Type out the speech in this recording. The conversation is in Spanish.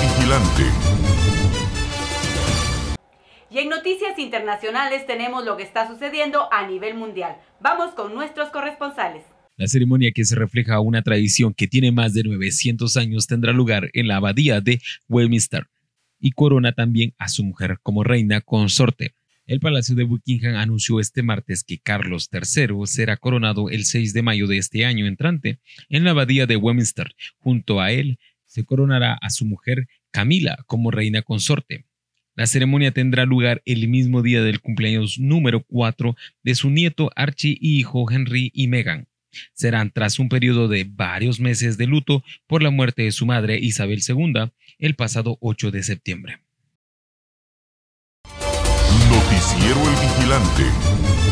Vigilante. Y en noticias internacionales tenemos lo que está sucediendo a nivel mundial. Vamos con nuestros corresponsales. La ceremonia que se refleja una tradición que tiene más de 900 años tendrá lugar en la abadía de Westminster y corona también a su mujer como reina consorte. El Palacio de Buckingham anunció este martes que Carlos III será coronado el 6 de mayo de este año entrante en la abadía de Westminster. Junto a él se coronará a su mujer Camila como reina consorte. La ceremonia tendrá lugar el mismo día del cumpleaños número 4 de su nieto Archie y hijo Henry y Meghan. Serán tras un periodo de varios meses de luto por la muerte de su madre Isabel II el pasado 8 de septiembre. Noticiero El Vigilante.